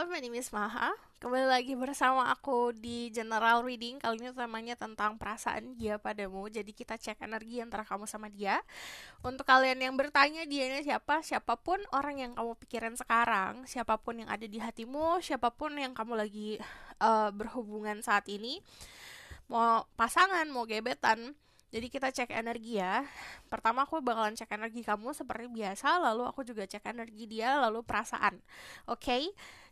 Halo, my name is Maha. Kembali lagi bersama aku di General Reading. Kali ini temanya tentang perasaan dia padamu. Jadi kita cek energi antara kamu sama dia. Untuk kalian yang bertanya dia ini siapa, siapapun orang yang kamu pikirin sekarang, siapapun yang ada di hatimu, siapapun yang kamu lagi uh, berhubungan saat ini, mau pasangan, mau gebetan, jadi kita cek energi ya. Pertama aku bakalan cek energi kamu seperti biasa, lalu aku juga cek energi dia, lalu perasaan. Oke. Okay?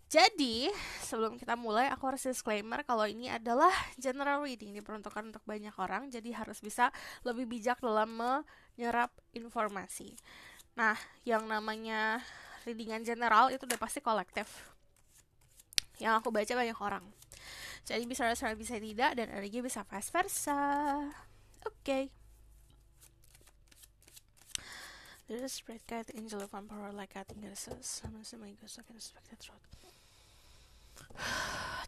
Jadi, sebelum kita mulai, aku harus disclaimer kalau ini adalah general reading diperuntukkan untuk banyak orang, jadi harus bisa lebih bijak dalam menyerap informasi. Nah, yang namanya readingan general itu udah pasti kolektif. Yang aku baca banyak orang. Jadi bisa serba bisa tidak dan energi bisa vice versa. Oke. Okay. There is a cat angel of empower like cat in the a summons in my ghost I can respect that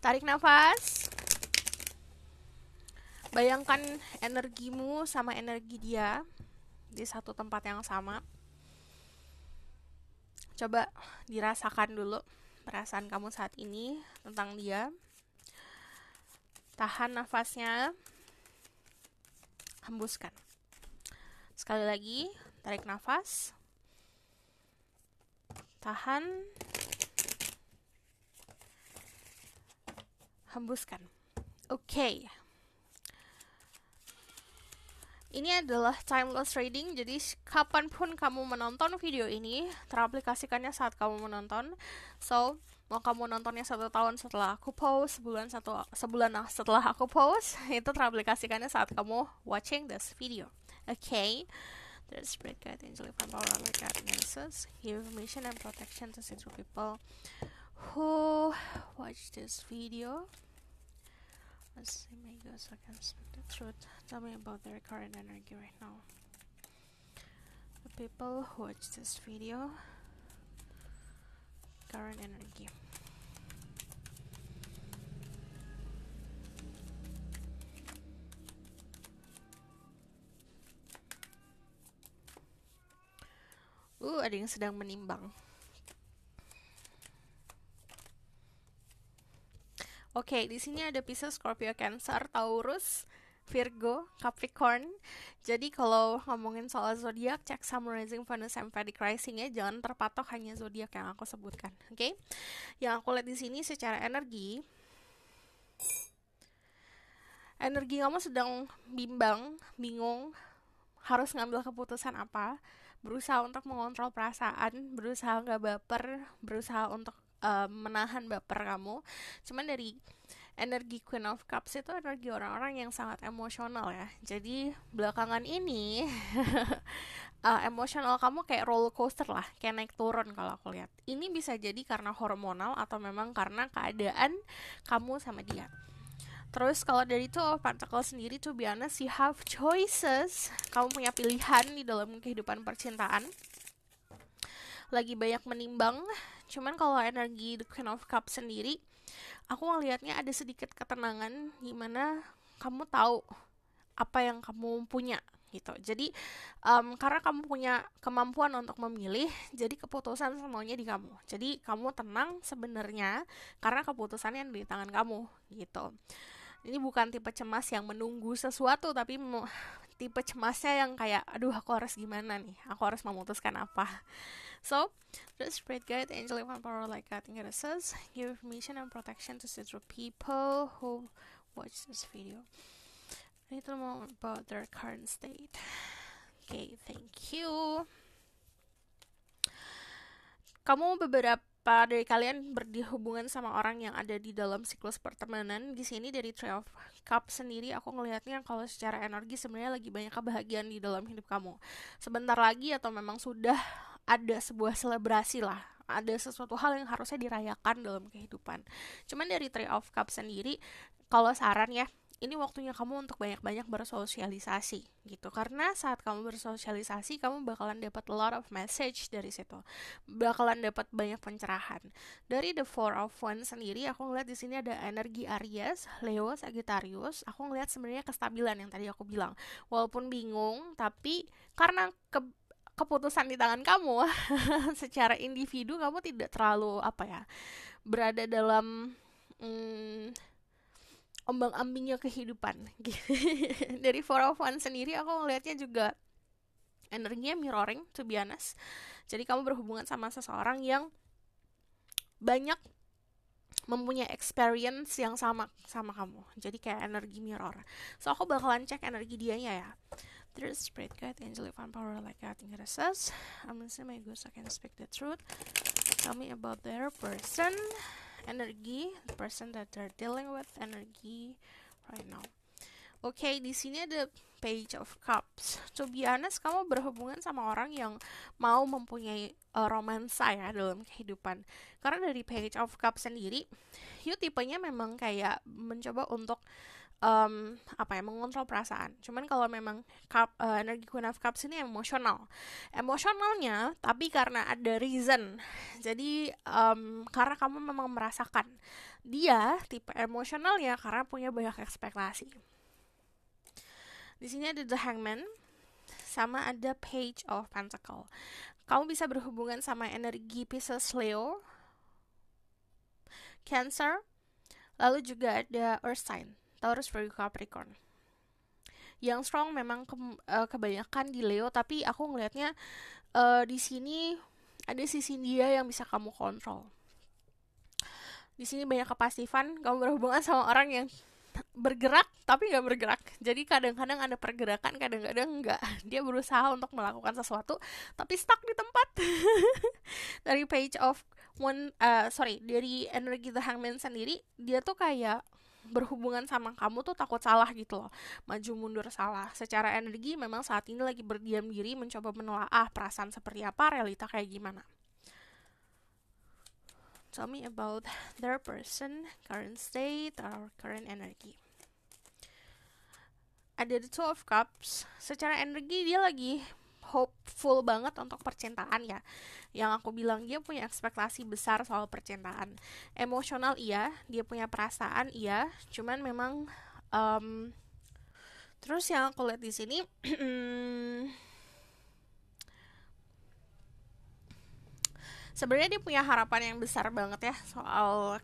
Tarik nafas. Bayangkan energimu sama energi dia di satu tempat yang sama. Coba dirasakan dulu perasaan kamu saat ini tentang dia. Tahan nafasnya. Hembuskan. Sekali lagi, tarik nafas. Tahan hembuskan. Oke. Okay. Ini adalah timeless reading. jadi kapanpun kamu menonton video ini, teraplikasikannya saat kamu menonton. So, mau kamu nontonnya satu tahun setelah aku post, sebulan satu sebulan setelah aku post, itu teraplikasikannya saat kamu watching this video. Oke. Okay. There's guide, angelic power, God, Jesus, give mission and protection to sinful people who watch this video let's see maybe so I can speak the truth tell me about their current energy right now the people who watch this video current energy Ooh, ada yang sedang menimbang. Oke, okay, di sini ada Pisces, Scorpio, Cancer, Taurus, Virgo, Capricorn. Jadi kalau ngomongin soal zodiak, cek summarizing Venus and Vedic Rising ya, jangan terpatok hanya zodiak yang aku sebutkan. Oke, okay? yang aku lihat di sini secara energi, energi kamu sedang bimbang, bingung, harus ngambil keputusan apa, berusaha untuk mengontrol perasaan, berusaha nggak baper, berusaha untuk Eh, menahan baper kamu cuman dari energi Queen of Cups itu energi orang-orang yang sangat emosional ya jadi belakangan ini uh, emosional kamu kayak roller coaster lah kayak naik turun kalau aku lihat ini bisa jadi karena hormonal atau memang karena keadaan kamu sama dia Terus kalau dari itu of Pentacles sendiri tuh biasanya you have choices. Kamu punya pilihan di dalam kehidupan percintaan. Lagi banyak menimbang cuman kalau energi the queen of cup sendiri aku ngelihatnya ada sedikit ketenangan gimana kamu tahu apa yang kamu punya gitu jadi um, karena kamu punya kemampuan untuk memilih jadi keputusan semuanya di kamu jadi kamu tenang sebenarnya karena keputusannya di tangan kamu gitu ini bukan tipe cemas yang menunggu sesuatu tapi tipe cemasnya yang kayak aduh aku harus gimana nih aku harus memutuskan apa So, let's spread good Angel Ivan Power, like cutting says, give permission and protection to central people who watch this video. Little more about their current state. Okay, thank you. Kamu beberapa dari kalian berhubungan sama orang yang ada di dalam siklus pertemanan di sini dari Three of Cup sendiri aku ngelihatnya kalau secara energi sebenarnya lagi banyak kebahagiaan di dalam hidup kamu sebentar lagi atau memang sudah ada sebuah selebrasi lah ada sesuatu hal yang harusnya dirayakan dalam kehidupan cuman dari Three of Cups sendiri kalau saran ya ini waktunya kamu untuk banyak-banyak bersosialisasi gitu karena saat kamu bersosialisasi kamu bakalan dapat a lot of message dari situ bakalan dapat banyak pencerahan dari the four of one sendiri aku ngeliat di sini ada energi Aries Leo Sagittarius aku ngeliat sebenarnya kestabilan yang tadi aku bilang walaupun bingung tapi karena ke keputusan di tangan kamu secara individu kamu tidak terlalu apa ya berada dalam mm, ombang-ambingnya kehidupan dari four of one sendiri aku melihatnya juga energinya mirroring to be honest jadi kamu berhubungan sama seseorang yang banyak mempunyai experience yang sama sama kamu jadi kayak energi mirror so aku bakalan cek energi dianya ya Third spirit guide, angelic power like in research. I'm gonna say my ghost, I can speak the truth. Tell me about their person, energy, the person that they're dealing with, energy right now. Oke, okay, di sini ada Page of Cups. To be honest, kamu berhubungan sama orang yang mau mempunyai uh, romansa ya dalam kehidupan. Karena dari Page of Cups sendiri, you tipenya memang kayak mencoba untuk um, apa ya mengontrol perasaan. Cuman kalau memang cup, uh, energi Queen of Cups ini emosional, emosionalnya tapi karena ada reason. Jadi um, karena kamu memang merasakan dia tipe emosionalnya karena punya banyak ekspektasi. Di sini ada The Hangman sama ada Page of Pentacle. Kamu bisa berhubungan sama energi Pisces Leo, Cancer, lalu juga ada Earth Sign Taurus, Virgo, Capricorn. Yang strong memang ke, uh, kebanyakan di Leo, tapi aku ngelihatnya uh, di sini ada sisi dia yang bisa kamu kontrol. Di sini banyak kepasifan, kamu berhubungan sama orang yang bergerak tapi nggak bergerak jadi kadang-kadang ada pergerakan kadang-kadang nggak dia berusaha untuk melakukan sesuatu tapi stuck di tempat dari page of one uh, sorry dari energi the hangman sendiri dia tuh kayak berhubungan sama kamu tuh takut salah gitu loh maju mundur salah secara energi memang saat ini lagi berdiam diri mencoba menelaah perasaan seperti apa realita kayak gimana tell me about their person current state or current energy ada the two of cups secara energi dia lagi hopeful banget untuk percintaan ya yang aku bilang dia punya ekspektasi besar soal percintaan emosional iya dia punya perasaan iya cuman memang um, terus yang aku lihat di sini sebenarnya dia punya harapan yang besar banget ya soal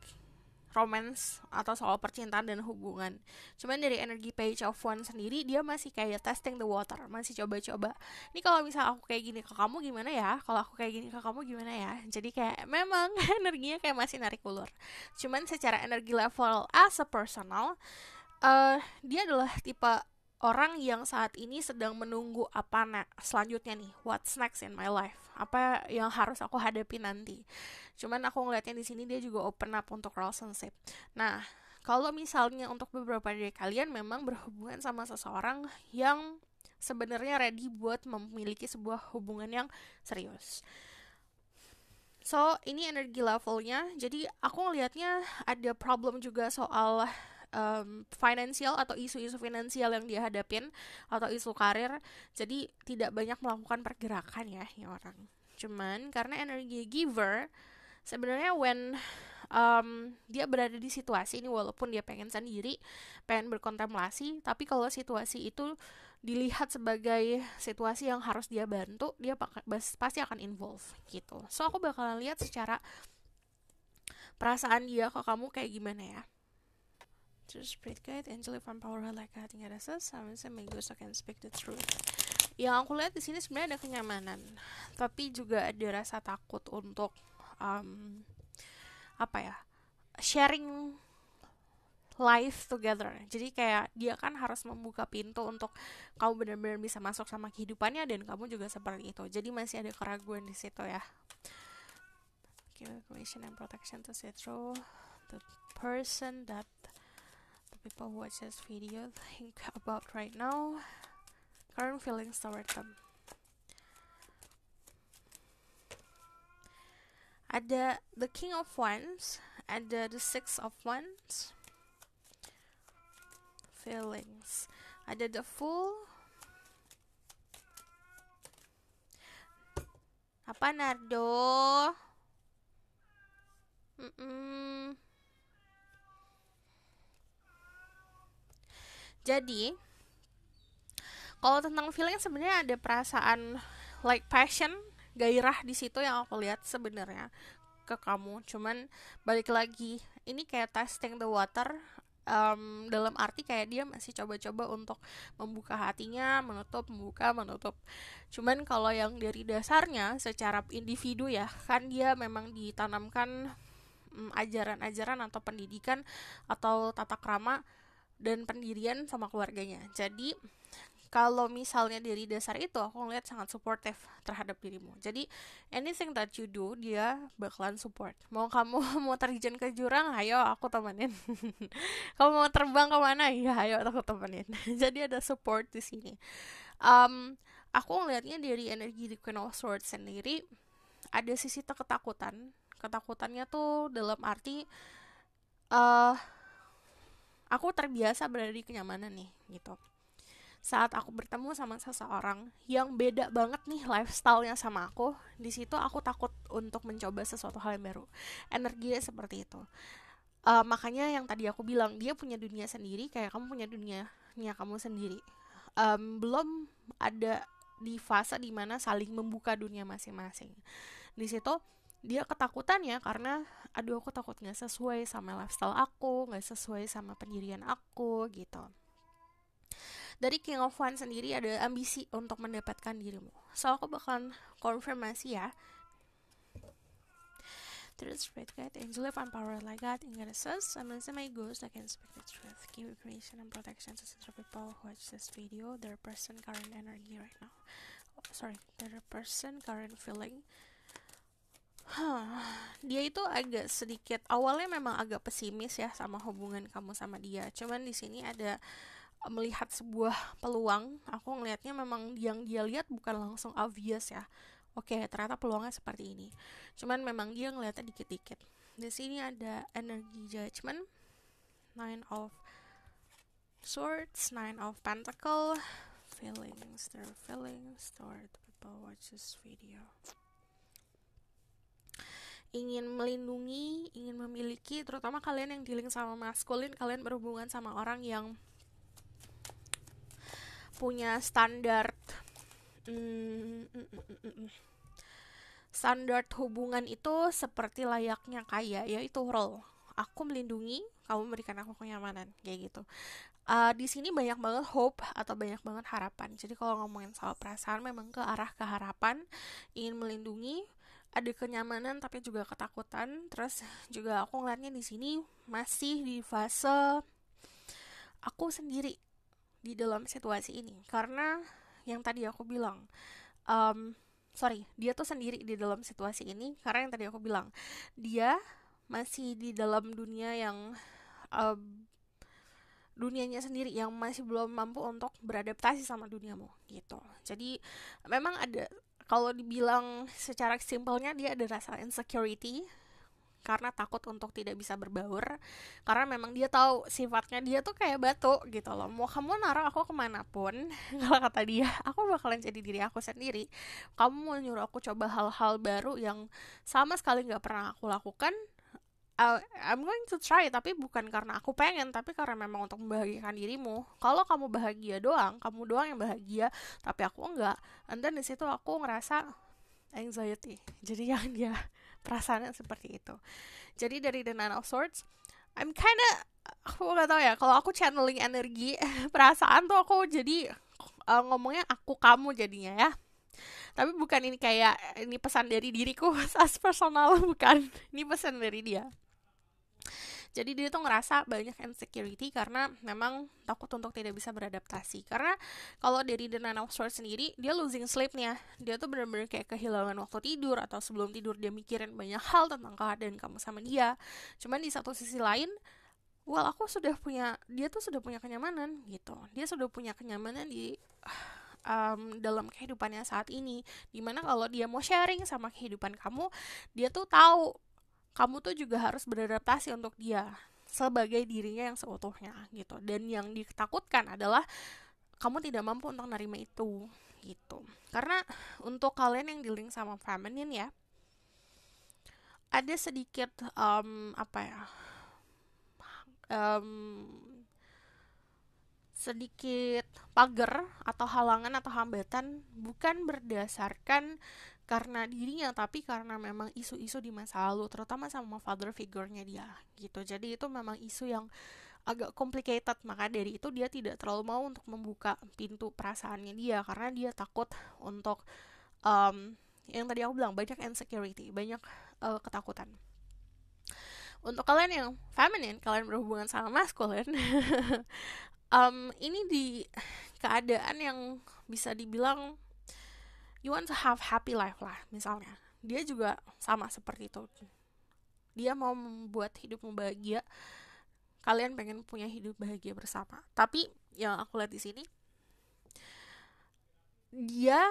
romance atau soal percintaan dan hubungan. Cuman dari energi page of one sendiri dia masih kayak testing the water, masih coba-coba. Ini kalau misal aku kayak gini ke kamu gimana ya? Kalau aku kayak gini ke kamu gimana ya? Jadi kayak memang energinya kayak masih narik ulur. Cuman secara energi level as a personal uh, dia adalah tipe orang yang saat ini sedang menunggu apa nak selanjutnya nih what's next in my life apa yang harus aku hadapi nanti cuman aku ngelihatnya di sini dia juga open up untuk relationship nah kalau misalnya untuk beberapa dari kalian memang berhubungan sama seseorang yang sebenarnya ready buat memiliki sebuah hubungan yang serius. So, ini energi levelnya. Jadi, aku ngelihatnya ada problem juga soal um, financial atau isu-isu finansial yang dia hadapin atau isu karir jadi tidak banyak melakukan pergerakan ya ya orang cuman karena energi giver sebenarnya when um, dia berada di situasi ini walaupun dia pengen sendiri pengen berkontemplasi tapi kalau situasi itu dilihat sebagai situasi yang harus dia bantu dia pasti akan involve gitu so aku bakalan lihat secara perasaan dia ke kamu kayak gimana ya spread pretty good. Angela from power like cutting uh, ada some make so can speak the truth. Yang aku lihat di sini sebenarnya ada kenyamanan, tapi juga ada rasa takut untuk um, apa ya sharing life together. Jadi kayak dia kan harus membuka pintu untuk kamu benar-benar bisa masuk sama kehidupannya dan kamu juga seperti itu. Jadi masih ada keraguan di situ ya. Give creation and protection to see through the person that people who watch this video think about right now current feelings toward them ada the king of wands ada the six of wands feelings ada the fool apa Nardo mm -mm. jadi kalau tentang feeling sebenarnya ada perasaan like passion gairah di situ yang aku lihat sebenarnya ke kamu cuman balik lagi ini kayak testing the water um, dalam arti kayak dia masih coba-coba untuk membuka hatinya menutup membuka menutup cuman kalau yang dari dasarnya secara individu ya kan dia memang ditanamkan mm, ajaran-ajaran um, atau pendidikan atau tata krama dan pendirian sama keluarganya. Jadi kalau misalnya dari dasar itu aku ngeliat sangat supportive terhadap dirimu. Jadi anything that you do dia bakalan support. Mau kamu mau terjun ke jurang, ayo aku temenin. kamu mau terbang kemana? Ya ayo aku temenin. Jadi ada support di sini. Um, aku ngelihatnya dari energi di Queen of Swords sendiri ada sisi ketakutan. Ketakutannya tuh dalam arti uh, aku terbiasa berada di kenyamanan nih gitu saat aku bertemu sama seseorang yang beda banget nih lifestylenya sama aku di situ aku takut untuk mencoba sesuatu hal yang baru energinya seperti itu uh, makanya yang tadi aku bilang dia punya dunia sendiri kayak kamu punya dunianya kamu sendiri um, belum ada di fase dimana saling membuka dunia masing-masing di situ dia ketakutan ya karena aduh aku takut nggak sesuai sama lifestyle aku nggak sesuai sama pendirian aku gitu dari King of One sendiri ada ambisi untuk mendapatkan dirimu so aku bakal konfirmasi ya Truth, spread God, and live empowered like God in Genesis. I'm gonna my ghost I can speak the truth. Give information and protection to the people who watch this video, their present current energy right now. Oh, sorry, their present current feeling. Huh, dia itu agak sedikit awalnya memang agak pesimis ya sama hubungan kamu sama dia. Cuman di sini ada eh, melihat sebuah peluang. Aku ngelihatnya memang yang dia lihat bukan langsung obvious ya. Oke, ternyata peluangnya seperti ini. Cuman memang dia ngelihatnya dikit-dikit. Di sini ada energy judgment, nine of swords, nine of pentacle, feelings, their feelings toward people watch this video ingin melindungi, ingin memiliki, terutama kalian yang dealing sama maskulin, kalian berhubungan sama orang yang punya standar mm, standar hubungan itu seperti layaknya kaya, yaitu role. Aku melindungi, kamu memberikan aku kenyamanan, kayak gitu. Uh, di sini banyak banget hope atau banyak banget harapan. Jadi kalau ngomongin soal perasaan, memang ke arah keharapan, ingin melindungi, ada kenyamanan tapi juga ketakutan terus juga aku ngeliatnya di sini masih di fase aku sendiri di dalam situasi ini karena yang tadi aku bilang um, sorry dia tuh sendiri di dalam situasi ini karena yang tadi aku bilang dia masih di dalam dunia yang um, dunianya sendiri yang masih belum mampu untuk beradaptasi sama duniamu gitu. Jadi memang ada kalau dibilang secara simpelnya dia ada rasa insecurity karena takut untuk tidak bisa berbaur karena memang dia tahu sifatnya dia tuh kayak batu gitu loh mau kamu naruh aku kemanapun kalau kata dia aku bakalan jadi diri aku sendiri kamu mau nyuruh aku coba hal-hal baru yang sama sekali nggak pernah aku lakukan uh, I'm going to try tapi bukan karena aku pengen tapi karena memang untuk membahagiakan dirimu kalau kamu bahagia doang kamu doang yang bahagia tapi aku enggak and then situ aku ngerasa anxiety jadi yang dia perasaannya seperti itu jadi dari the nine of swords I'm kinda aku gak tau ya kalau aku channeling energi perasaan tuh aku jadi uh, ngomongnya aku kamu jadinya ya tapi bukan ini kayak ini pesan dari diriku as personal bukan ini pesan dari dia jadi dia tuh ngerasa banyak insecurity karena memang takut untuk tidak bisa beradaptasi. Karena kalau dari The Nine of Swords sendiri, dia losing sleep nih ya Dia tuh bener-bener kayak kehilangan waktu tidur atau sebelum tidur dia mikirin banyak hal tentang keadaan kamu sama dia. Cuman di satu sisi lain, well aku sudah punya, dia tuh sudah punya kenyamanan gitu. Dia sudah punya kenyamanan di um, dalam kehidupannya saat ini dimana kalau dia mau sharing sama kehidupan kamu dia tuh tahu kamu tuh juga harus beradaptasi untuk dia sebagai dirinya yang seutuhnya gitu dan yang ditakutkan adalah kamu tidak mampu untuk menerima itu gitu karena untuk kalian yang dealing sama feminin ya ada sedikit um, apa ya um, sedikit pagar atau halangan atau hambatan bukan berdasarkan karena dirinya tapi karena memang isu-isu di masa lalu terutama sama father figure-nya dia gitu jadi itu memang isu yang agak complicated maka dari itu dia tidak terlalu mau untuk membuka pintu perasaannya dia karena dia takut untuk um, yang tadi aku bilang banyak insecurity banyak uh, ketakutan untuk kalian yang feminine kalian berhubungan sama maskulin um, ini di keadaan yang bisa dibilang you want to have happy life lah misalnya dia juga sama seperti itu dia mau membuat hidupmu bahagia kalian pengen punya hidup bahagia bersama tapi yang aku lihat di sini dia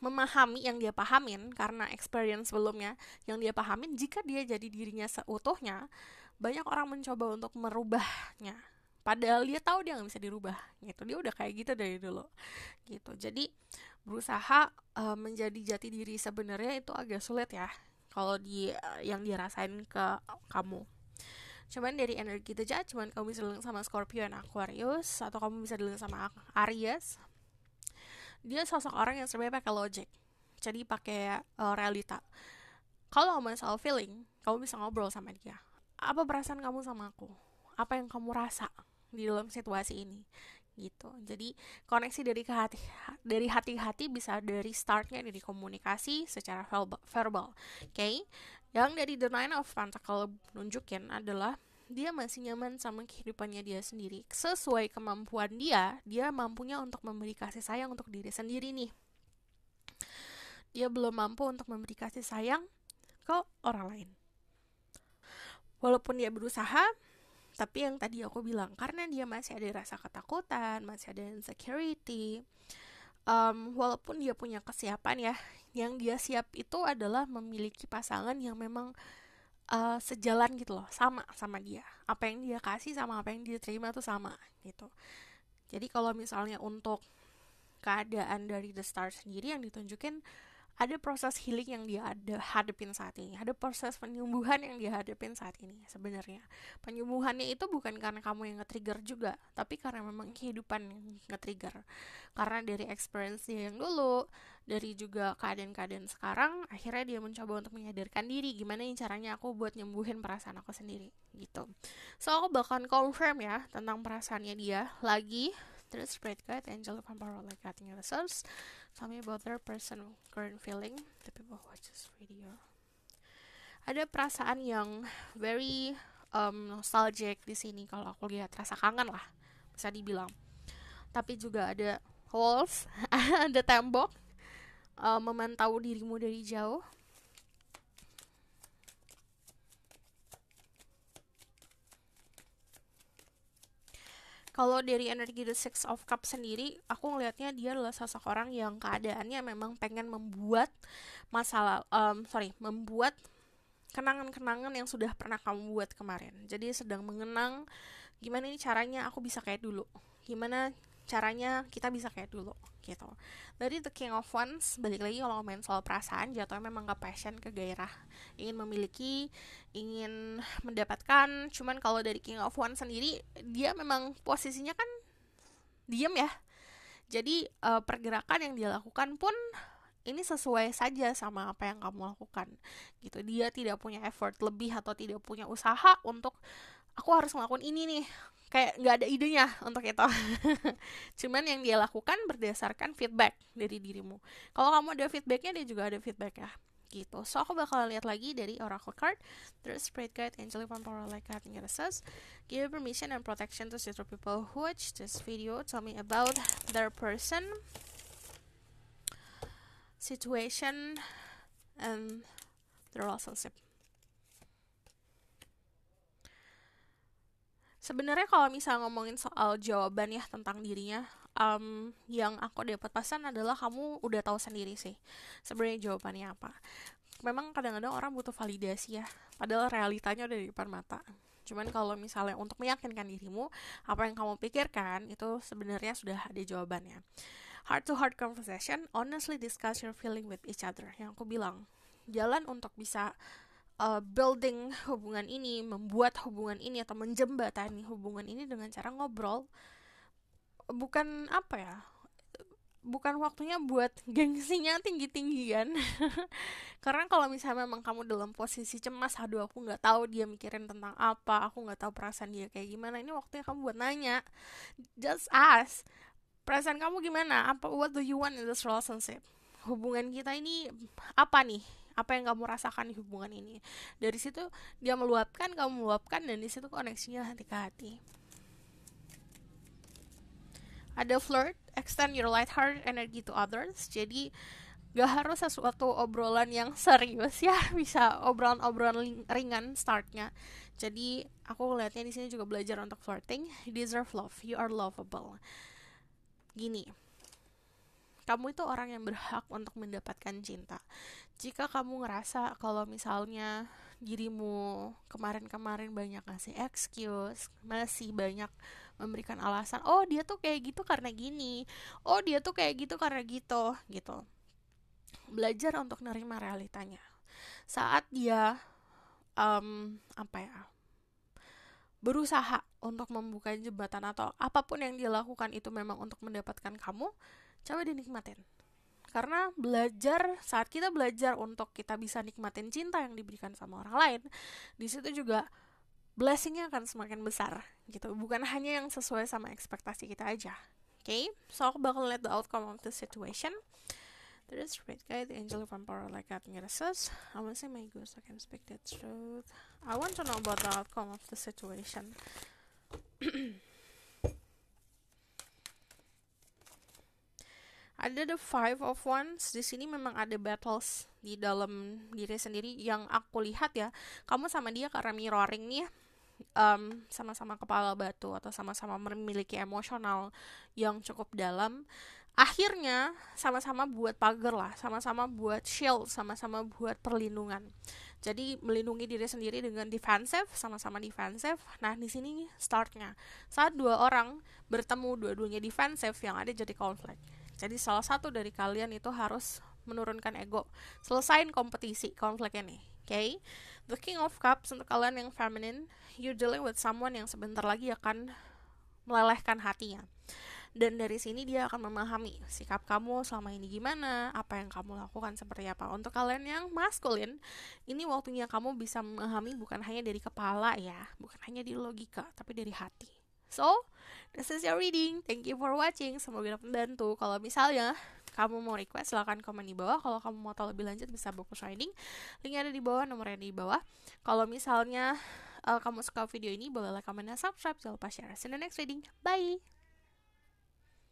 memahami yang dia pahamin karena experience sebelumnya yang dia pahamin jika dia jadi dirinya seutuhnya banyak orang mencoba untuk merubahnya padahal dia tahu dia nggak bisa dirubah gitu dia udah kayak gitu dari dulu gitu jadi berusaha uh, menjadi jati diri sebenarnya itu agak sulit ya kalau di uh, yang dirasain ke kamu cuman dari energi aja cuman kamu bisa dengar sama Scorpio dan Aquarius atau kamu bisa dengar sama Aries dia sosok orang yang sebenarnya pakai logic jadi pakai uh, realita kalau kamu soal feeling kamu bisa ngobrol sama dia apa perasaan kamu sama aku apa yang kamu rasa di dalam situasi ini gitu jadi koneksi dari ke hati dari hati hati bisa dari startnya dari komunikasi secara verbal oke okay? yang dari the nine of pentacle nunjukin adalah dia masih nyaman sama kehidupannya dia sendiri sesuai kemampuan dia dia mampunya untuk memberi kasih sayang untuk diri sendiri nih dia belum mampu untuk memberi kasih sayang ke orang lain walaupun dia berusaha tapi yang tadi aku bilang karena dia masih ada rasa ketakutan masih ada insecurity um, walaupun dia punya kesiapan ya yang dia siap itu adalah memiliki pasangan yang memang uh, sejalan gitu loh sama sama dia apa yang dia kasih sama apa yang dia terima tuh sama gitu jadi kalau misalnya untuk keadaan dari the star sendiri yang ditunjukin ada proses healing yang dia ada hadapin saat ini ada proses penyembuhan yang dia hadapin saat ini sebenarnya penyembuhannya itu bukan karena kamu yang nge-trigger juga tapi karena memang kehidupan yang nge-trigger karena dari experience dia yang dulu dari juga keadaan-keadaan sekarang akhirnya dia mencoba untuk menyadarkan diri gimana nih caranya aku buat nyembuhin perasaan aku sendiri gitu so aku bahkan confirm ya tentang perasaannya dia lagi terus spread guide angel of like cutting resource Tell me about their personal current feeling the people who watch this video ada perasaan yang very um, nostalgic di sini kalau aku lihat rasa kangen lah bisa dibilang tapi juga ada walls ada tembok uh, memantau dirimu dari jauh kalau dari energi The Six of Cups sendiri aku ngelihatnya dia adalah sosok orang yang keadaannya memang pengen membuat masalah um, sorry membuat kenangan-kenangan yang sudah pernah kamu buat kemarin jadi sedang mengenang gimana ini caranya aku bisa kayak dulu gimana caranya kita bisa kayak dulu gitu dari The King of Wands balik lagi kalau main soal perasaan jatuhnya memang ke passion ke gairah ingin memiliki ingin mendapatkan cuman kalau dari King of Wands sendiri dia memang posisinya kan diem ya jadi uh, pergerakan yang dia lakukan pun ini sesuai saja sama apa yang kamu lakukan gitu dia tidak punya effort lebih atau tidak punya usaha untuk aku harus ngelakuin ini nih kayak nggak ada idenya untuk itu cuman yang dia lakukan berdasarkan feedback dari dirimu kalau kamu ada feedbacknya dia juga ada feedback ya gitu so aku bakal lihat lagi dari oracle card terus Spread guide angel from power card having says give permission and protection to certain people who watch this video tell me about their person situation and the relationship sebenarnya kalau misal ngomongin soal jawaban ya tentang dirinya um, yang aku dapat pesan adalah kamu udah tahu sendiri sih sebenarnya jawabannya apa memang kadang-kadang orang butuh validasi ya padahal realitanya udah di depan mata cuman kalau misalnya untuk meyakinkan dirimu apa yang kamu pikirkan itu sebenarnya sudah ada jawabannya heart to heart conversation honestly discuss your feeling with each other yang aku bilang jalan untuk bisa uh, building hubungan ini, membuat hubungan ini atau menjembatani hubungan ini dengan cara ngobrol bukan apa ya? Bukan waktunya buat gengsinya tinggi-tinggian. Karena kalau misalnya memang kamu dalam posisi cemas, aduh aku nggak tahu dia mikirin tentang apa, aku nggak tahu perasaan dia kayak gimana. Ini waktunya kamu buat nanya. Just ask. Perasaan kamu gimana? Apa what do you want in this relationship? Hubungan kita ini apa nih? apa yang kamu rasakan di hubungan ini dari situ dia meluapkan kamu meluapkan dan di situ koneksinya hati ke hati ada flirt extend your light heart energy to others jadi gak harus sesuatu obrolan yang serius ya bisa obrolan-obrolan ringan startnya jadi aku lihatnya di sini juga belajar untuk flirting you deserve love you are lovable gini kamu itu orang yang berhak untuk mendapatkan cinta jika kamu ngerasa kalau misalnya dirimu kemarin-kemarin banyak ngasih excuse, masih banyak memberikan alasan, oh dia tuh kayak gitu karena gini, oh dia tuh kayak gitu karena gitu, gitu. Belajar untuk nerima realitanya. Saat dia um, apa ya? berusaha untuk membuka jembatan atau apapun yang dilakukan itu memang untuk mendapatkan kamu, coba dinikmatin karena belajar saat kita belajar untuk kita bisa nikmatin cinta yang diberikan sama orang lain di situ juga blessingnya akan semakin besar gitu bukan hanya yang sesuai sama ekspektasi kita aja oke okay? so aku bakal lihat the outcome of the situation There is red guy, the angel of empower like that, says, I want to say my ghost, I can speak the truth. I want to know about the outcome of the situation. ada the five of ones di sini memang ada battles di dalam diri sendiri yang aku lihat ya kamu sama dia karena mirroring nih ya um, sama-sama kepala batu atau sama-sama memiliki emosional yang cukup dalam akhirnya sama-sama buat pagar lah sama-sama buat shield sama-sama buat perlindungan jadi melindungi diri sendiri dengan defensive sama-sama defensive nah di sini startnya saat dua orang bertemu dua-duanya defensive yang ada jadi konflik jadi salah satu dari kalian itu harus menurunkan ego. Selesain kompetisi, konflik ini. Oke? Okay? The King of Cups untuk kalian yang feminine, you dealing with someone yang sebentar lagi akan melelehkan hatinya. Dan dari sini dia akan memahami sikap kamu selama ini gimana, apa yang kamu lakukan seperti apa. Untuk kalian yang maskulin, ini waktunya kamu bisa memahami bukan hanya dari kepala ya, bukan hanya di logika, tapi dari hati. So, this is your reading. Thank you for watching. Semoga membantu. Kalau misalnya kamu mau request silahkan komen di bawah kalau kamu mau tahu lebih lanjut bisa buku shining linknya ada di bawah nomornya di bawah kalau misalnya uh, kamu suka video ini bolehlah like, comment, dan subscribe jangan lupa share see you next reading bye